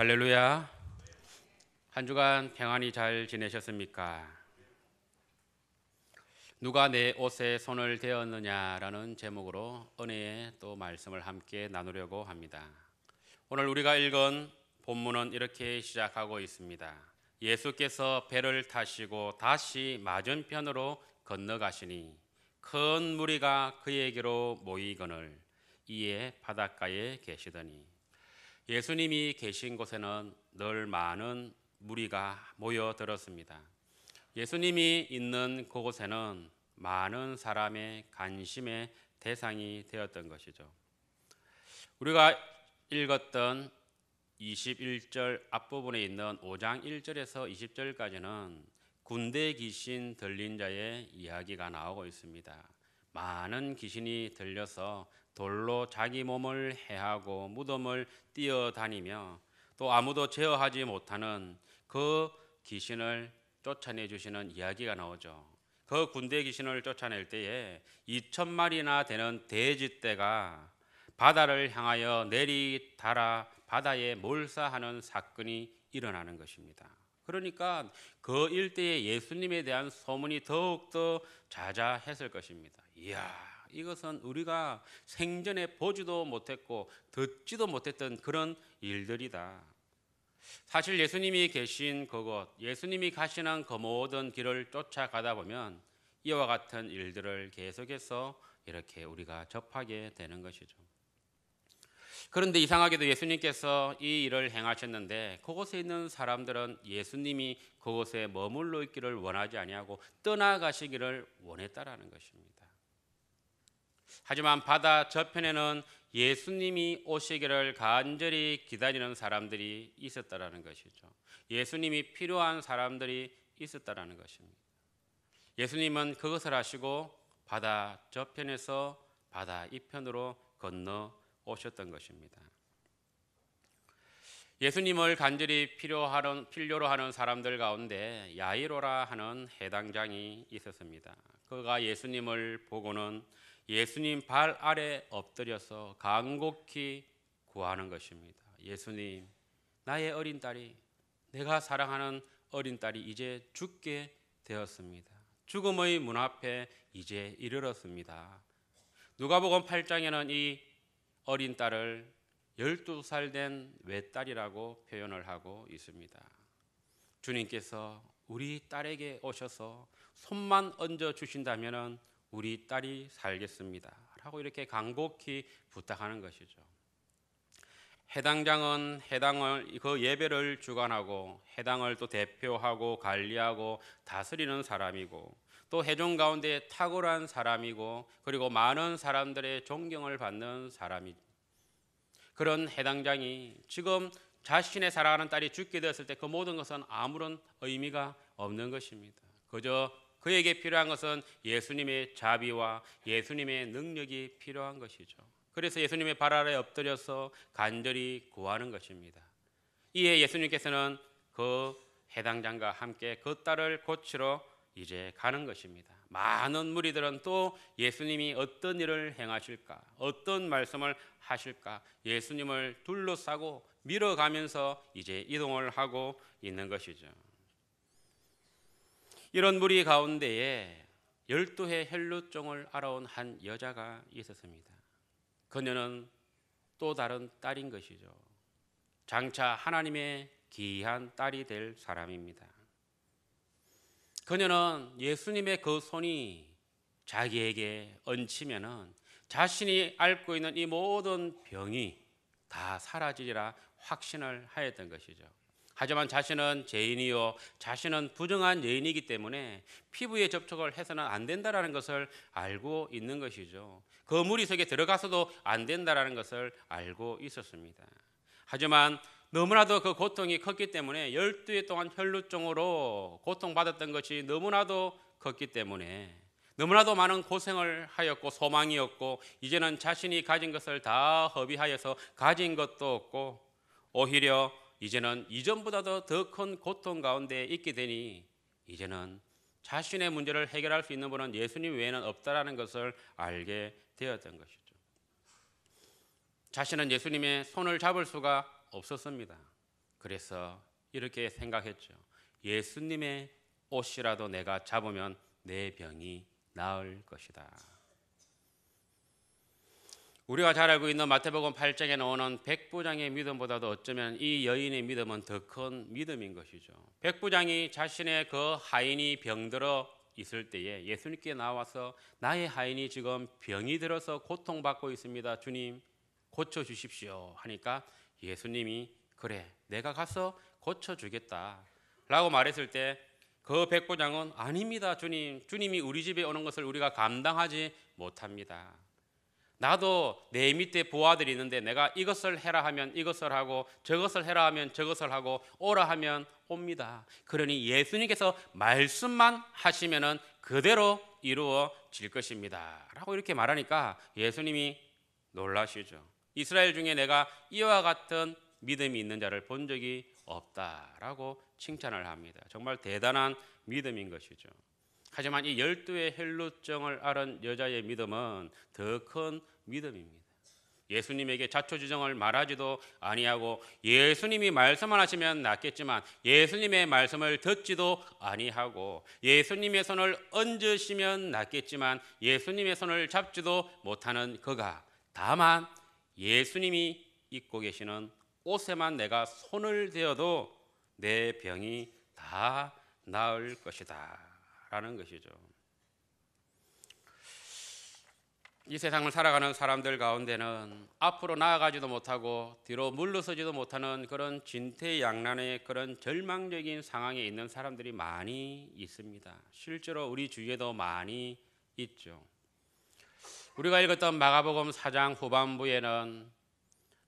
할렐루야. 한 주간 평안히 잘 지내셨습니까? 누가 내 옷에 손을 대었느냐라는 제목으로 은혜의 또 말씀을 함께 나누려고 합니다. 오늘 우리가 읽은 본문은 이렇게 시작하고 있습니다. 예수께서 배를 타시고 다시 맞은편으로 건너가시니 큰 무리가 그에게로 모이거늘 이에 바닷가에 계시더니 예수님이 계신 곳에는 늘 많은 무리가 모여들었습니다. 예수님이 있는 그곳에는 많은 사람의 관심의 대상이 되었던 것이죠. 우리가 읽었던 21절 앞부분에 있는 5장 1절에서 20절까지는 군대 귀신 들린 자의 이야기가 나오고 있습니다. 많은 귀신이 들려서 돌로 자기 몸을 해하고 무덤을 뛰어다니며 또 아무도 제어하지 못하는 그 귀신을 쫓아내 주시는 이야기가 나오죠. 그 군대 귀신을 쫓아낼 때에 2천 마리나 되는 돼지떼가 바다를 향하여 내리 달아 바다에 몰사하는 사건이 일어나는 것입니다. 그러니까 그 일대에 예수님에 대한 소문이 더욱더 자자했을 것입니다. 이야, 이것은 우리가 생전에 보지도 못했고 듣지도 못했던 그런 일들이다. 사실 예수님이 계신 그곳, 예수님이 가시는 그 모든 길을 쫓아가다 보면 이와 같은 일들을 계속해서 이렇게 우리가 접하게 되는 것이죠. 그런데 이상하게도 예수님께서 이 일을 행하셨는데 그곳에 있는 사람들은 예수님이 그곳에 머물러 있기를 원하지 아니하고 떠나가시기를 원했다라는 것입니다. 하지만 바다 저편에는 예수님이 오시기를 간절히 기다리는 사람들이 있었다라는 것이죠. 예수님이 필요한 사람들이 있었다라는 것입니다. 예수님은 그것을 하시고 바다 저편에서 바다 이편으로 건너 오셨던 것입니다. 예수님을 간절히 필요하는, 필요로 하는 사람들 가운데 야이로라 하는 해당장이 있었습니다. 그가 예수님을 보고는 예수님 발 아래 엎드려서 간곡히 구하는 것입니다. 예수님, 나의 어린 딸이 내가 사랑하는 어린 딸이 이제 죽게 되었습니다. 죽음의 문 앞에 이제 이르렀습니다. 누가복음 8장에는 이 어린 딸을 12살 된 외딸이라고 표현을 하고 있습니다. 주님께서 우리 딸에게 오셔서 손만 얹어 주신다면은 우리 딸이 살겠습니다. 라고 이렇게 간곡히 부탁하는 것이죠. 해당장은 해당을 그 예배를 주관하고 해당을 또 대표하고 관리하고 다스리는 사람이고 또 해종 가운데 탁월한 사람이고 그리고 많은 사람들의 존경을 받는 사람이 그런 해당장이 지금 자신의 사랑하는 딸이 죽게 되었을 때 그 모든 것은 아무런 의미가 없는 것입니다. 그저 그에게 필요한 것은 예수님의 자비와 예수님의 능력이 필요한 것이죠. 그래서 예수님의 발 아래 엎드려서 간절히 구하는 것입니다. 이에 예수님께서는 그 해당장과 함께 그 딸을 고치러 이제 가는 것입니다. 많은 무리들은 또 예수님이 어떤 일을 행하실까, 어떤 말씀을 하실까, 예수님을 둘러싸고 밀어가면서 이제 이동을 하고 있는 것이죠. 이런 무리 가운데에 열두해 헬루종을 알아온 한 여자가 있었습니다. 그녀는 또 다른 딸인 것이죠. 장차 하나님의 귀한 딸이 될 사람입니다. 그녀는 예수님의 그 손이 자기에게 얹히면은 자신이 앓고 있는 이 모든 병이 다 사라지리라 확신을 하였던 것이죠. 하지만 자신은 죄인이요 자신은 부정한 여인이기 때문에 피부에 접촉을 해서는 안 된다라는 것을 알고 있는 것이죠. 그 무리 속에 들어가서도 안 된다라는 것을 알고 있었습니다. 하지만 너무나도 그 고통이 컸기 때문에 열두 해 동안 혈루증으로 고통받았던 것이 너무나도 컸기 때문에 너무나도 많은 고생을 하였고 소망이었고 이제는 자신이 가진 것을 다 허비하여서 가진 것도 없고 오히려 이제는 이전보다도 더 큰 고통 가운데 있게 되니 이제는 자신의 문제를 해결할 수 있는 분은 예수님 외에는 없다라는 것을 알게 되었던 것이죠. 자신은 예수님의 손을 잡을 수가 없었습니다. 그래서 이렇게 생각했죠. 예수님의 옷이라도 내가 잡으면 내 병이 나을 것이다. 우리가 잘 알고 있는 마태복음 8장에 나오는 백부장의 믿음보다도 어쩌면 이 여인의 믿음은 더 큰 믿음인 것이죠. 백부장이 자신의 그 하인이 병들어 있을 때에 예수님께 나와서 나의 하인이 지금 병이 들어서 고통받고 있습니다. 주님 고쳐 주십시오 하니까 예수님이 그래 내가 가서 고쳐 주겠다 라고 말했을 때 그 백부장은 아닙니다 주님 주님이 우리 집에 오는 것을 우리가 감당하지 못합니다 나도 내 밑에 부하들이 있는데 내가 이것을 해라 하면 이것을 하고 저것을 해라 하면 저것을 하고 오라 하면 옵니다. 그러니 예수님께서 말씀만 하시면은 그대로 이루어질 것입니다. 라고 이렇게 말하니까 예수님이 놀라시죠. 이스라엘 중에 내가 이와 같은 믿음이 있는 자를 본 적이 없다라고 칭찬을 합니다. 정말 대단한 믿음인 것이죠. 하지만 이 열두의 헬루증을 앓은 여자의 믿음은 더큰 믿음입니다. 예수님에게 자초지정을 말하지도 아니하고 예수님이 말씀만 하시면 낫겠지만 예수님의 말씀을 듣지도 아니하고 예수님의 손을 얹으시면 낫겠지만 예수님의 손을 잡지도 못하는 그가 다만 예수님이 입고 계시는 옷에만 내가 손을 대어도 내 병이 다 나을 것이다 라는 것이죠. 이 세상을 살아가는 사람들 가운데는 앞으로 나아가지도 못하고 뒤로 물러서지도 못하는 그런 진퇴양난의 그런 절망적인 상황에 있는 사람들이 많이 있습니다. 실제로 우리 주위에도 많이 있죠. 우리가 읽었던 마가복음 4장 후반부에는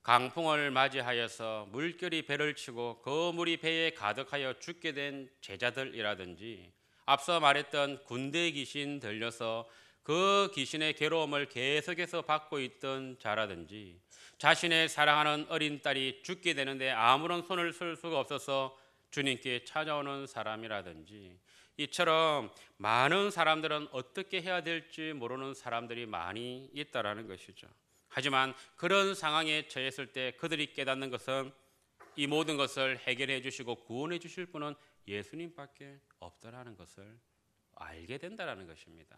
강풍을 맞이하여서 물결이 배를 치고 그 물이 배에 가득하여 죽게 된 제자들이라든지 앞서 말했던 군대 귀신 들려서 그 귀신의 괴로움을 계속해서 받고 있던 자라든지 자신의 사랑하는 어린 딸이 죽게 되는데 아무런 손을 쓸 수가 없어서 주님께 찾아오는 사람이라든지 이처럼 많은 사람들은 어떻게 해야 될지 모르는 사람들이 많이 있다라는 것이죠. 하지만 그런 상황에 처했을 때 그들이 깨닫는 것은 이 모든 것을 해결해 주시고 구원해 주실 분은 예수님밖에 없다라는 것을 알게 된다라는 것입니다.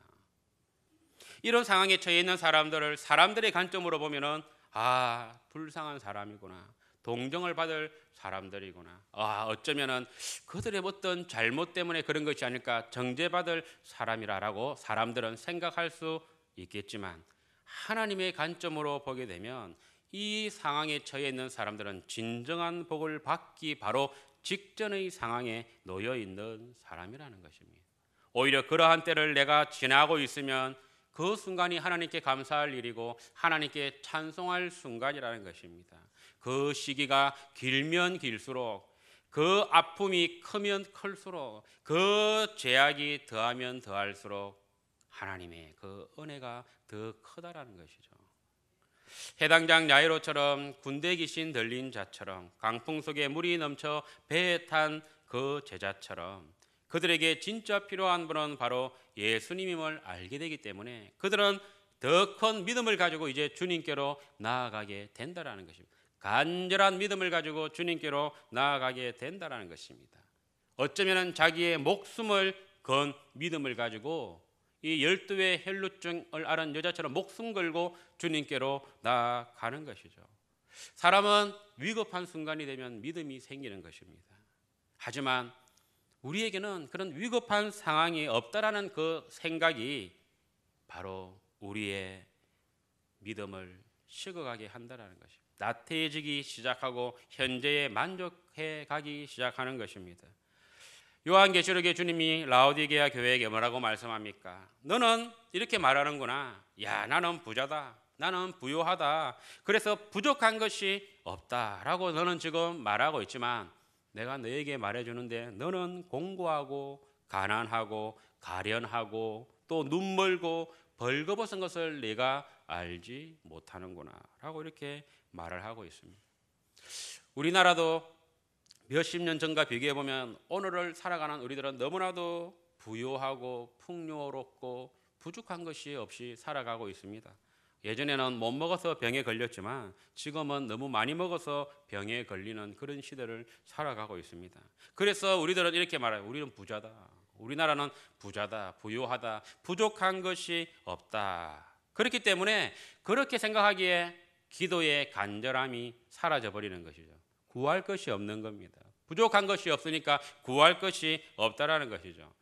이런 상황에 처해 있는 사람들을 사람들의 관점으로 보면은 아 불쌍한 사람이구나 동정을 받을 사람들이구나 아 어쩌면은 그들의 어떤 잘못 때문에 그런 것이 아닐까 정죄받을 사람이라라고 사람들은 생각할 수 있겠지만 하나님의 관점으로 보게 되면 이 상황에 처해 있는 사람들은 진정한 복을 받기 바로 직전의 상황에 놓여 있는 사람이라는 것입니다. 오히려 그러한 때를 내가 지나고 있으면 그 순간이 하나님께 감사할 일이고 하나님께 찬송할 순간이라는 것입니다. 그 시기가 길면 길수록 그 아픔이 크면 클수록 그 죄악이 더하면 더할수록 하나님의 그 은혜가 더 크다라는 것이죠. 해당장 야이로처럼 군대 귀신 들린 자처럼 강풍 속에 물이 넘쳐 배에 탄 그 제자처럼 그들에게 진짜 필요한 분은 바로 예수님임을 알게 되기 때문에 그들은 더 큰 믿음을 가지고 이제 주님께로 나아가게 된다라는 것입니다. 간절한 믿음을 가지고 주님께로 나아가게 된다라는 것입니다. 어쩌면 자기의 목숨을 건 믿음을 가지고 이 열두의 혈루증을 앓은 여자처럼 목숨 걸고 주님께로 나아가는 것이죠. 사람은 위급한 순간이 되면 믿음이 생기는 것입니다. 하지만 우리에게는 그런 위급한 상황이 없다라는 그 생각이 바로 우리의 믿음을 식어가게 한다라는 것입니다. 나태해지기 시작하고 현재에 만족해 가기 시작하는 것입니다. 요한계시록의 주님이 라오디게아 교회에게 뭐라고 말씀합니까? 너는 이렇게 말하는구나. 야, 나는 부자다. 나는 부유하다. 그래서 부족한 것이 없다라고 너는 지금 말하고 있지만 내가 너에게 말해주는데 너는 공고하고 가난하고 가련하고 또 눈멀고 벌거벗은 것을 내가 알지 못하는구나 라고 이렇게 말을 하고 있습니다. 우리나라도 몇십 년 전과 비교해 보면 오늘을 살아가는 우리들은 너무나도 부유하고 풍요롭고 부족한 것이 없이 살아가고 있습니다. 예전에는 못 먹어서 병에 걸렸지만 지금은 너무 많이 먹어서 병에 걸리는 그런 시대를 살아가고 있습니다. 그래서 우리들은 이렇게 말해요. 우리는 부자다. 우리나라는 부자다. 부유하다. 부족한 것이 없다. 그렇기 때문에 그렇게 생각하기에 기도의 간절함이 사라져 버리는 것이죠. 구할 것이 없는 겁니다. 부족한 것이 없으니까 구할 것이 없다라는 것이죠.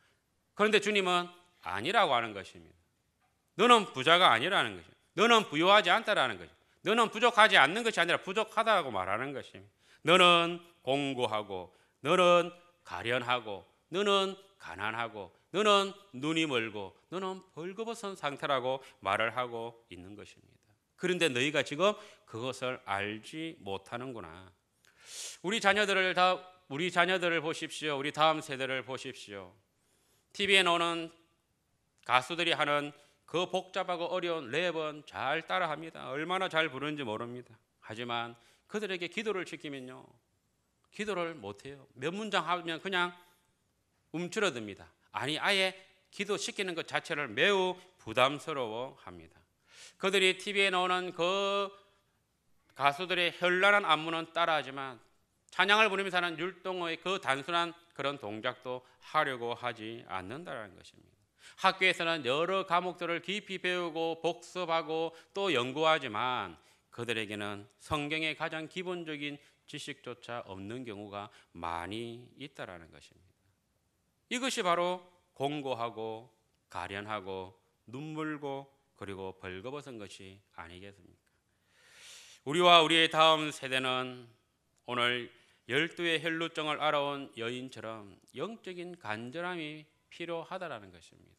그런데 주님은 아니라고 하는 것입니다. 너는 부자가 아니라는 것이죠. 너는 부여하지 않다라는 거죠. 너는 부족하지 않는 것이 아니라 부족하다고 말하는 것입니다. 너는 공고하고 너는 가련하고 너는 가난하고 너는 눈이 멀고 너는 벌거벗은 상태라고 말을 하고 있는 것입니다. 그런데 너희가 지금 그것을 알지 못하는구나. 우리 자녀들을 다 우리 자녀들을 보십시오. 우리 다음 세대를 보십시오. TV에 나오는 가수들이 하는 그 복잡하고 어려운 랩은 잘 따라합니다. 얼마나 잘 부르는지 모릅니다. 하지만 그들에게 기도를 시키면요. 기도를 못해요. 몇 문장 하면 그냥 움츠러듭니다. 아니, 아예 기도시키는 것 자체를 매우 부담스러워 합니다. 그들이 TV에 나오는 그 가수들의 현란한 안무는 따라하지만 찬양을 부르면서 하는 율동의 그 단순한 그런 동작도 하려고 하지 않는다는 것입니다. 학교에서는 여러 과목들을 깊이 배우고 복습하고 또 연구하지만 그들에게는 성경의 가장 기본적인 지식조차 없는 경우가 많이 있다라는 것입니다. 이것이 바로 공고하고 가련하고 눈물고 그리고 벌거벗은 것이 아니겠습니까? 우리와 우리의 다음 세대는 오늘 열두의 혈루증을 알아온 여인처럼 영적인 간절함이 필요하다라는 것입니다.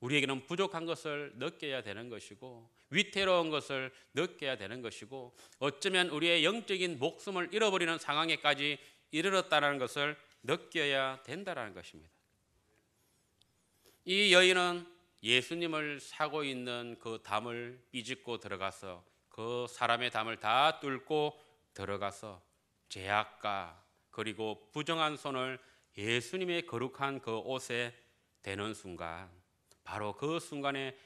우리에게는 부족한 것을 느껴야 되는 것이고 위태로운 것을 느껴야 되는 것이고 어쩌면 우리의 영적인 목숨을 잃어버리는 상황에까지 이르렀다는 것을 느껴야 된다라는 것입니다. 이 여인은 예수님을 사고 있는 그 담을 삐집고 들어가서 그 사람의 담을 다 뚫고 들어가서 제약과 그리고 부정한 손을 예수님의 거룩한 그 옷에 되는 순간 바로 그 순간에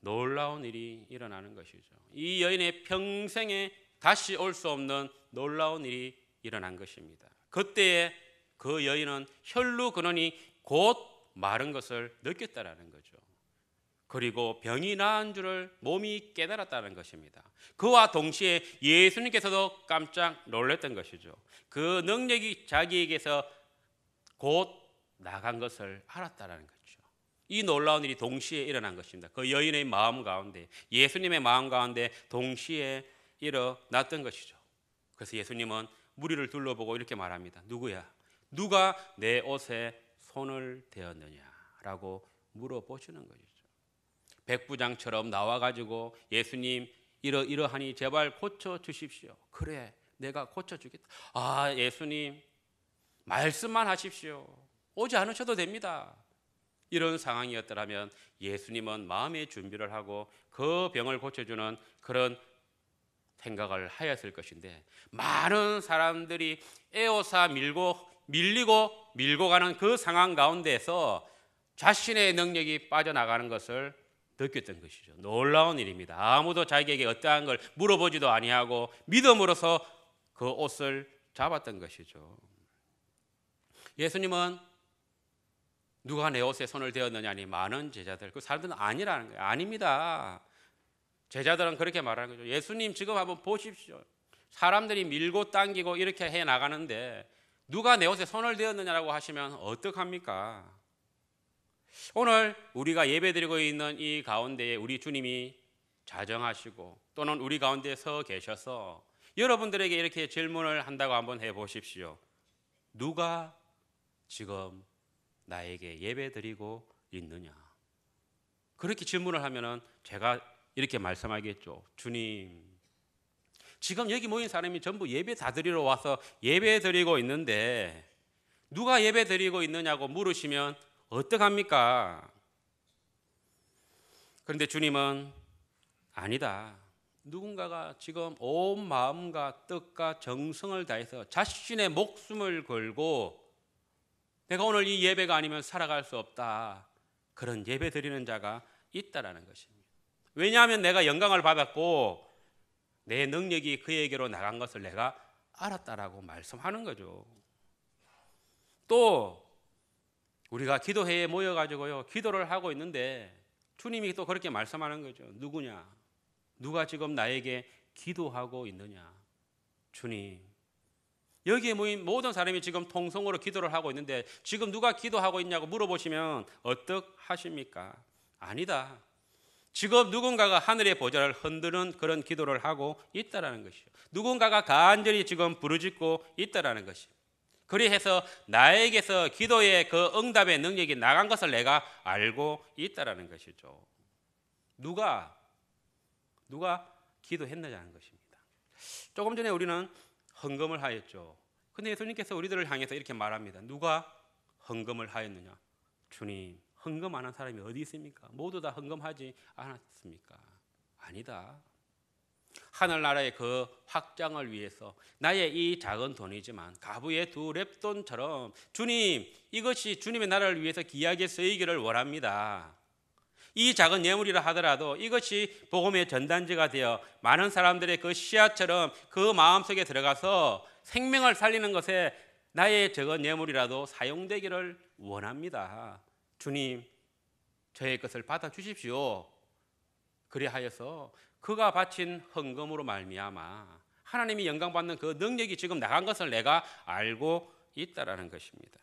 놀라운 일이 일어나는 것이죠. 이 여인의 평생에 다시 올 수 없는 놀라운 일이 일어난 것입니다. 그때에 그 여인은 혈루 근원이 곧 마른 것을 느꼈다라는 거죠. 그리고 병이 나은 줄을 몸이 깨달았다는 것입니다. 그와 동시에 예수님께서도 깜짝 놀랐던 것이죠. 그 능력이 자기에게서 곧 나간 것을 알았다라는 거죠. 이 놀라운 일이 동시에 일어난 것입니다. 그 여인의 마음 가운데 예수님의 마음 가운데 동시에 일어났던 것이죠. 그래서 예수님은 무리를 둘러보고 이렇게 말합니다. 누구야? 누가 내 옷에 손을 대었느냐라고 물어보시는 거죠. 백부장처럼 나와 가지고 예수님 이러 이러하니 제발 고쳐 주십시오. 그래. 내가 고쳐 주겠다. 아, 예수님 말씀만 하십시오. 오지 않으셔도 됩니다. 이런 상황이었더라면 예수님은 마음의 준비를 하고 그 병을 고쳐주는 그런 생각을 하였을 것인데 많은 사람들이 에오사 밀고 밀리고 밀고 가는 그 상황 가운데서 자신의 능력이 빠져나가는 것을 느꼈던 것이죠. 놀라운 일입니다. 아무도 자기에게 어떠한 걸 물어보지도 아니하고 믿음으로서 그 옷을 잡았던 것이죠. 예수님은 누가 내 옷에 손을 대었느냐니 많은 제자들 그 사람들은 아니라는 거예요. 아닙니다. 제자들은 그렇게 말하는 거죠. 예수님 지금 한번 보십시오. 사람들이 밀고 당기고 이렇게 해 나가는데 누가 내 옷에 손을 대었느냐라고 하시면 어떡합니까? 오늘 우리가 예배드리고 있는 이 가운데에 우리 주님이 자정하시고 또는 우리 가운데 서 계셔서 여러분들에게 이렇게 질문을 한다고 한번 해 보십시오. 누가 지금 나에게 예배 드리고 있느냐? 그렇게 질문을 하면은 제가 이렇게 말씀하겠죠. 주님, 지금 여기 모인 사람이 전부 예배 다 드리러 와서 예배 드리고 있는데 누가 예배 드리고 있느냐고 물으시면 어떡합니까? 그런데 주님은 아니다. 누군가가 지금 온 마음과 뜻과 정성을 다해서 자신의 목숨을 걸고 내가 오늘 이 예배가 아니면 살아갈 수 없다. 그런 예배 드리는 자가 있다라는 것입니다. 왜냐하면 내가 영광을 받았고 내 능력이 그에게로 나간 것을 내가 알았다라고 말씀하는 거죠. 또 우리가 기도회에 모여 가지고요. 기도를 하고 있는데 주님이 또 그렇게 말씀하는 거죠. 누구냐? 누가 지금 나에게 기도하고 있느냐? 주님. 여기에 모인 모든 사람이 지금 통성으로 기도를 하고 있는데 지금 누가 기도하고 있냐고 물어보시면 어떡하십니까? 아니다. 지금 누군가가 하늘의 보좌를 흔드는 그런 기도를 하고 있다라는 것이요. 누군가가 간절히 지금 부르짖고 있다라는 것이요. 그리해서 나에게서 기도의 그 응답의 능력이 나간 것을 내가 알고 있다라는 것이죠. 누가 누가 기도했느냐는 것입니다. 조금 전에 우리는 헌금을 하였죠. 근데 예수님께서 우리들을 향해서 이렇게 말합니다. 누가 헌금을 하였느냐? 주님, 헌금 안 한 사람이 어디 있습니까? 모두 다 헌금하지 않았습니까? 아니다. 하늘나라의 그 확장을 위해서 나의 이 작은 돈이지만 가부의 두 랩돈처럼 주님 이것이 주님의 나라를 위해서 기하게 쓰이기를 원합니다. 이 작은 예물이라 하더라도 이것이 복음의 전단지가 되어 많은 사람들의 그 씨앗처럼 그 마음속에 들어가서 생명을 살리는 것에 나의 적은 예물이라도 사용되기를 원합니다. 주님, 저의 것을 받아 주십시오. 그리하여서 그가 바친 헌금으로 말미암아 하나님이 영광 받는 그 능력이 지금 나간 것을 내가 알고 있다라는 것입니다.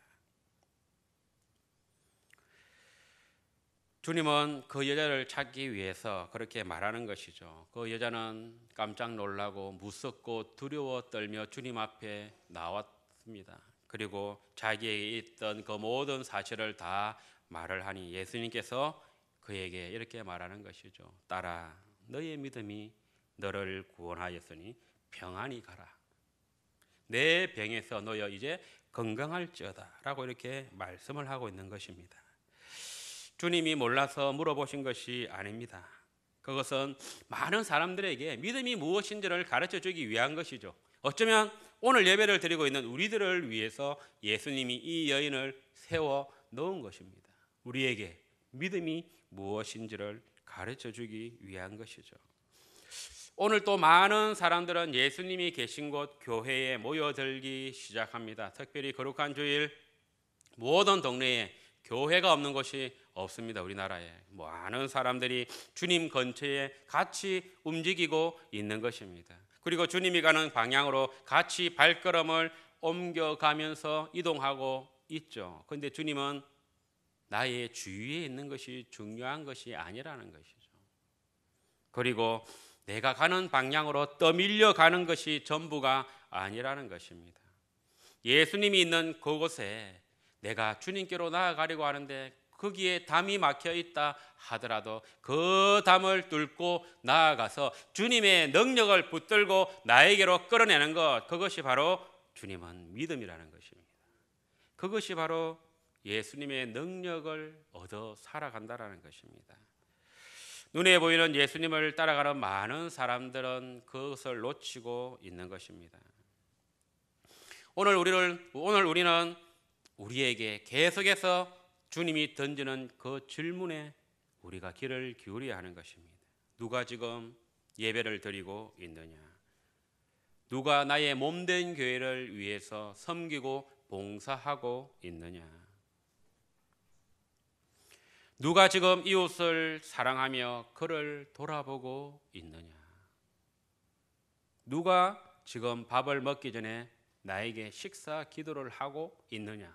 주님은 그 여자를 찾기 위해서 그렇게 말하는 것이죠. 그 여자는 깜짝 놀라고 무섭고 두려워 떨며 주님 앞에 나왔습니다. 그리고 자기에게 있던 그 모든 사실을 다 말을 하니 예수님께서 그에게 이렇게 말하는 것이죠. 따라 너의 믿음이 너를 구원하였으니 평안히 가라. 내 병에서 너여 이제 건강할지어다라고 이렇게 말씀을 하고 있는 것입니다. 주님이 몰라서 물어보신 것이 아닙니다. 그것은 많은 사람들에게 믿음이 무엇인지를 가르쳐 주기 위한 것이죠. 어쩌면 오늘 예배를 드리고 있는 우리들을 위해서 예수님이 이 여인을 세워 놓은 것입니다. 우리에게 믿음이 무엇인지를 가르쳐 주기 위한 것이죠. 오늘 또 많은 사람들은 예수님이 계신 곳 교회에 모여들기 시작합니다. 특별히 거룩한 주일 모든 동네에 교회가 없는 곳이 없습니다. 우리나라에 많은 사람들이 주님 근처에 같이 움직이고 있는 것입니다. 그리고 주님이 가는 방향으로 같이 발걸음을 옮겨가면서 이동하고 있죠. 근데 주님은 나의 주위에 있는 것이 중요한 것이 아니라는 것이죠. 그리고 내가 가는 방향으로 떠밀려 가는 것이 전부가 아니라는 것입니다. 예수님이 있는 그곳에 내가 주님께로 나아가려고 하는데 거기에 담이 막혀 있다 하더라도 그 담을 뚫고 나아가서 주님의 능력을 붙들고 나에게로 끌어내는 것 그것이 바로 주님은 믿음이라는 것입니다. 그것이 바로 예수님의 능력을 얻어 살아간다라는 것입니다. 눈에 보이는 예수님을 따라가는 많은 사람들은 그것을 놓치고 있는 것입니다. 오늘 우리를 오늘 우리는 우리에게 계속해서 주님이 던지는 그 질문에 우리가 귀를 기울여야 하는 것입니다. 누가 지금 예배를 드리고 있느냐? 누가 나의 몸된 교회를 위해서 섬기고 봉사하고 있느냐? 누가 지금 이웃을 사랑하며 그를 돌아보고 있느냐? 누가 지금 밥을 먹기 전에 나에게 식사 기도를 하고 있느냐?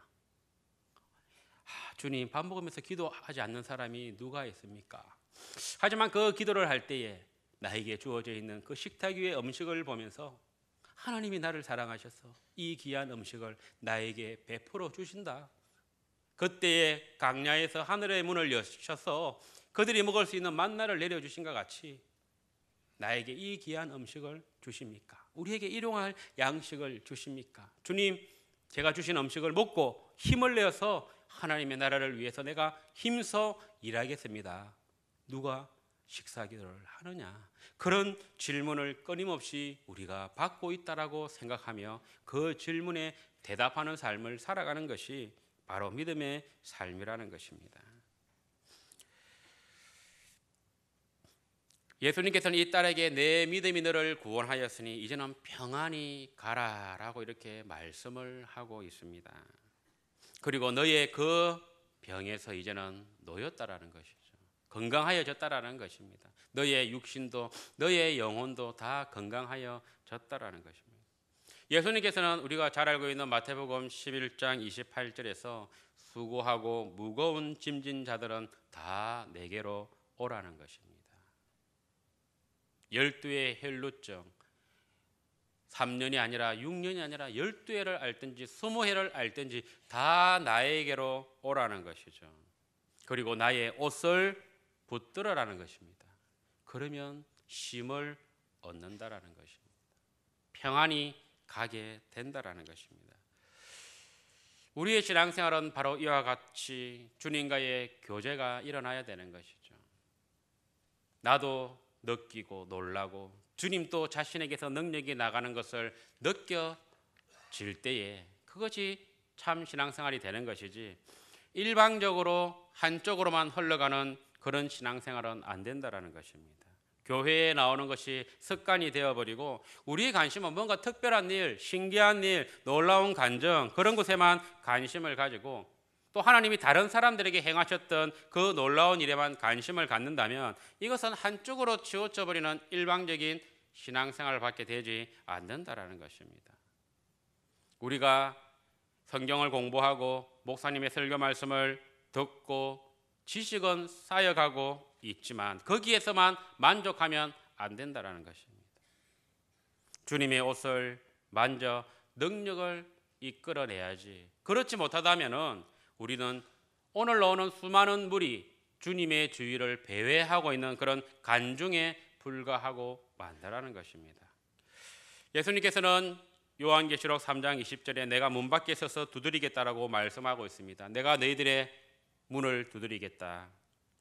주님 밥 먹으면서 기도하지 않는 사람이 누가 있습니까? 하지만 그 기도를 할 때에 나에게 주어져 있는 그 식탁 위의 음식을 보면서 하나님이 나를 사랑하셔서 이 귀한 음식을 나에게 베풀어 주신다. 그때에 강야에서 하늘의 문을 여셔서 그들이 먹을 수 있는 만나를 내려 주신 것 같이 나에게 이 귀한 음식을 주십니까? 우리에게 일용할 양식을 주십니까? 주님, 제가 주신 음식을 먹고 힘을 내어서 하나님의 나라를 위해서 내가 힘써 일하겠습니다. 누가 식사 기도를 하느냐? 그런 질문을 끊임없이 우리가 받고 있다라고 생각하며 그 질문에 대답하는 삶을 살아가는 것이 바로 믿음의 삶이라는 것입니다. 예수님께서는 이 딸에게 내 믿음이 너를 구원하였으니 이제는 평안히 가라라고 이렇게 말씀을 하고 있습니다. 그리고 너의 그 병에서 이제는 놓였다라는 것이죠. 건강하여졌다라는 것입니다. 너의 육신도 너의 영혼도 다 건강하여졌다라는 것입니다. 예수님께서는 우리가 잘 알고 있는 마태복음 11장 28절에서 수고하고 무거운 짐진 자들은 다 내게로 오라는 것입니다. 열두의 혈루증, 3년이 아니라 6년이 아니라 12회를 알든지 20회를 알든지 다 나에게로 오라는 것이죠. 그리고 나의 옷을 붙들어라는 것입니다. 그러면 쉼을 얻는다라는 것입니다. 평안이 가게 된다라는 것입니다. 우리의 신앙생활은 바로 이와 같이 주님과의 교제가 일어나야 되는 것이죠. 나도 느끼고 놀라고 주님도 자신에게서 능력이 나가는 것을 느껴질 때에 그것이 참 신앙생활이 되는 것이지 일방적으로 한쪽으로만 흘러가는 그런 신앙생활은 안 된다라는 것입니다. 교회에 나오는 것이 습관이 되어버리고 우리의 관심은 뭔가 특별한 일, 신기한 일, 놀라운 간증 그런 것에만 관심을 가지고 또 하나님이 다른 사람들에게 행하셨던 그 놀라운 일에만 관심을 갖는다면 이것은 한쪽으로 치우쳐 버리는 일방적인 신앙생활을 받게 되지 않는다라는 것입니다. 우리가 성경을 공부하고 목사님의 설교 말씀을 듣고 지식은 쌓여가고 있지만 거기에서만 만족하면 안 된다라는 것입니다. 주님의 옷을 만져 능력을 이끌어내야지. 그렇지 못하다면은 우리는 오늘 나오는 수많은 물이 주님의 주위를 배회하고 있는 그런 간중에 불과하고 만다라는 것입니다. 예수님께서는 요한계시록 3장 20절에 내가 문 밖에 서서 두드리겠다라고 말씀하고 있습니다. 내가 너희들의 문을 두드리겠다.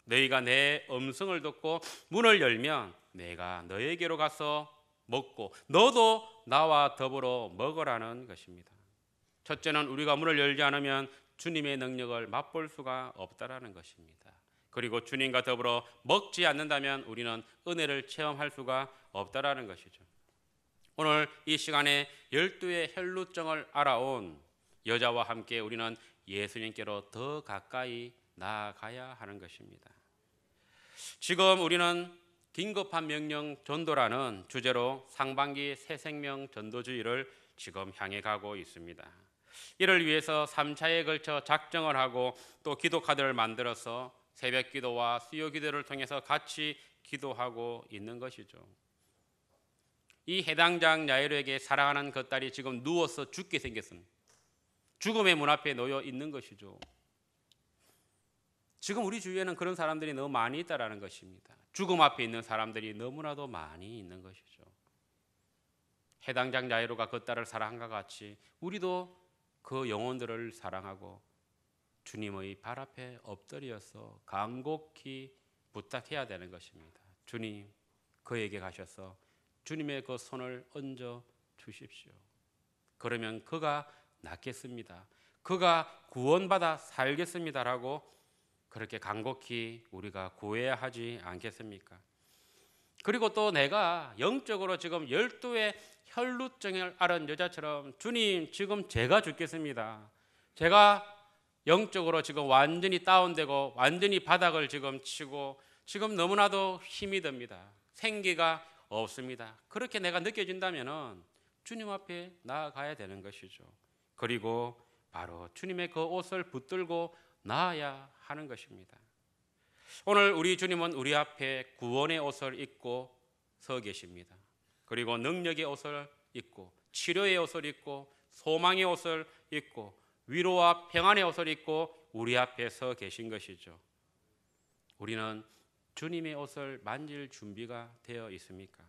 너희가 내 음성을 듣고 문을 열면 내가 너에게로 가서 먹고 너도 나와 더불어 먹으라는 것입니다. 첫째는 우리가 문을 열지 않으면 주님의 능력을 맛볼 수가 없다라는 것입니다. 그리고 주님과 더불어 먹지 않는다면 우리는 은혜를 체험할 수가 없다라는 것이죠. 오늘 이 시간에 열두의 혈루증을 알아온 여자와 함께 우리는 예수님께로 더 가까이 나아가야 하는 것입니다. 지금 우리는 긴급한 명령 전도라는 주제로 상반기 새 생명 전도주의를 지금 향해 가고 있습니다. 이를 위해서 3차에 걸쳐 작정을 하고 또 기도 카드를 만들어서 새벽 기도와 수요 기도를 통해서 같이 기도하고 있는 것이죠. 이 해당장 야이로에게 사랑하는 그 딸이 지금 누워서 죽게 생겼습니다. 죽음의 문 앞에 놓여 있는 것이죠. 지금 우리 주위에는 그런 사람들이 너무 많이 있다라는 것입니다. 죽음 앞에 있는 사람들이 너무나도 많이 있는 것이죠. 해당장 야이로가 그 딸을 사랑한 것 같이 우리도 그 영혼들을 사랑하고 주님의 발 앞에 엎드려서 간곡히 부탁해야 되는 것입니다. 주님, 그에게 가셔서 주님의 그 손을 얹어 주십시오. 그러면 그가 낫겠습니다. 그가 구원받아 살겠습니다라고 그렇게 간곡히 우리가 구해야 하지 않겠습니까? 그리고 또 내가 영적으로 지금 열두의 혈루증을 앓은 여자처럼 주님 지금 제가 죽겠습니다. 제가 영적으로 지금 완전히 다운되고 완전히 바닥을 지금 치고 지금 너무나도 힘이 듭니다. 생기가 없습니다. 그렇게 내가 느껴진다면은 주님 앞에 나아가야 되는 것이죠. 그리고 바로 주님의 그 옷을 붙들고 나아야 하는 것입니다. 오늘 우리 주님은 우리 앞에 구원의 옷을 입고 서 계십니다. 그리고 능력의 옷을 입고 치료의 옷을 입고 소망의 옷을 입고 위로와 평안의 옷을 입고 우리 앞에 서 계신 것이죠. 우리는 주님의 옷을 만질 준비가 되어 있습니까?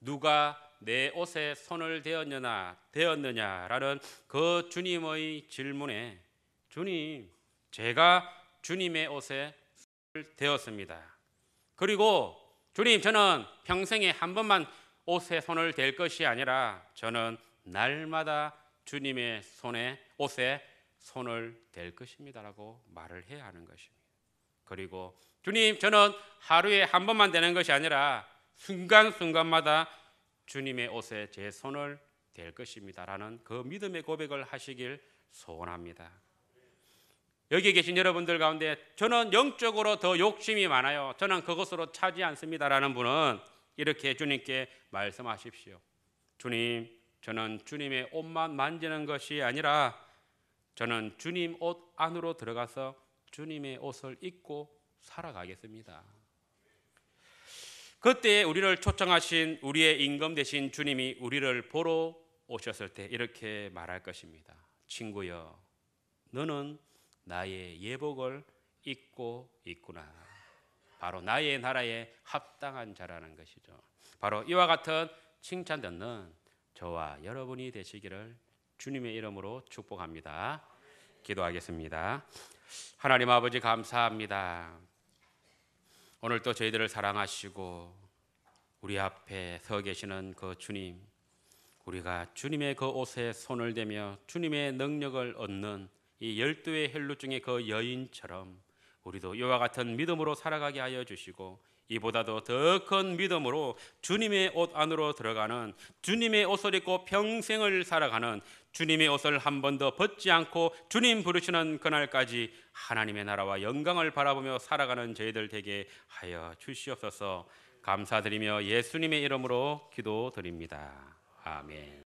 누가 내 옷에 손을 대었느냐, 대었느냐라는 그 주님의 질문에 주님, 제가 주님의 옷에 되었습니다. 그리고 주님, 저는 평생에 한 번만 옷에 손을 댈 것이 아니라 저는 날마다 주님의 손에 옷에 손을 댈 것입니다라고 말을 해야 하는 것입니다. 그리고 주님, 저는 하루에 한 번만 되는 것이 아니라 순간순간마다 주님의 옷에 제 손을 댈 것입니다라는 그 믿음의 고백을 하시길 소원합니다. 여기 계신 여러분들 가운데 저는 영적으로 더 욕심이 많아요. 저는 그것으로 차지 않습니다라는 분은 이렇게 주님께 말씀하십시오. 주님, 저는 주님의 옷만 만지는 것이 아니라 저는 주님 옷 안으로 들어가서 주님의 옷을 입고 살아가겠습니다. 그때 우리를 초청하신 우리의 임금 되신 주님이 우리를 보러 오셨을 때 이렇게 말할 것입니다. 친구여, 너는 나의 예복을 입고 있구나. 바로 나의 나라에 합당한 자라는 것이죠. 바로 이와 같은 칭찬듣는 저와 여러분이 되시기를 주님의 이름으로 축복합니다. 기도하겠습니다. 하나님 아버지 감사합니다. 오늘도 저희들을 사랑하시고 우리 앞에 서 계시는 그 주님, 우리가 주님의 그 옷에 손을 대며 주님의 능력을 얻는 이 열두의 헬로 중에 그 여인처럼 우리도 이와 같은 믿음으로 살아가게 하여 주시고 이보다도 더 큰 믿음으로 주님의 옷 안으로 들어가는 주님의 옷을 입고 평생을 살아가는 주님의 옷을 한 번 더 벗지 않고 주님 부르시는 그날까지 하나님의 나라와 영광을 바라보며 살아가는 저희들 되게 하여 주시옵소서 감사드리며 예수님의 이름으로 기도드립니다. 아멘.